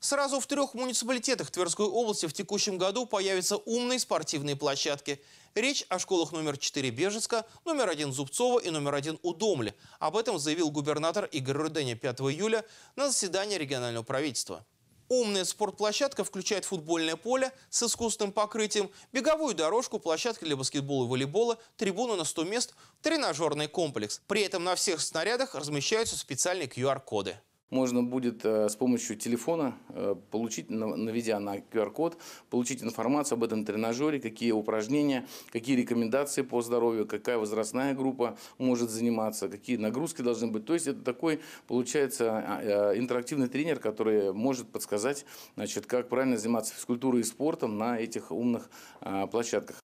Сразу в трех муниципалитетах Тверской области в текущем году появятся умные спортивные площадки. Речь о школах номер 4 Бежецка, номер 1 Зубцова и номер 1 Удомля. Об этом заявил губернатор Игорь Руденя 5 июля на заседании регионального правительства. Умная спортплощадка включает футбольное поле с искусственным покрытием, беговую дорожку, площадки для баскетбола и волейбола, трибуну на 100 мест, тренажерный комплекс. При этом на всех снарядах размещаются специальные QR-коды. Можно будет э, с помощью телефона э, получить, наведя на QR-код, получить информацию об этом тренажере, какие упражнения, какие рекомендации по здоровью, какая возрастная группа может заниматься, какие нагрузки должны быть. То есть это такой, получается, а, э, интерактивный тренер, который может подсказать, значит, как правильно заниматься физкультурой и спортом на этих умных а, площадках.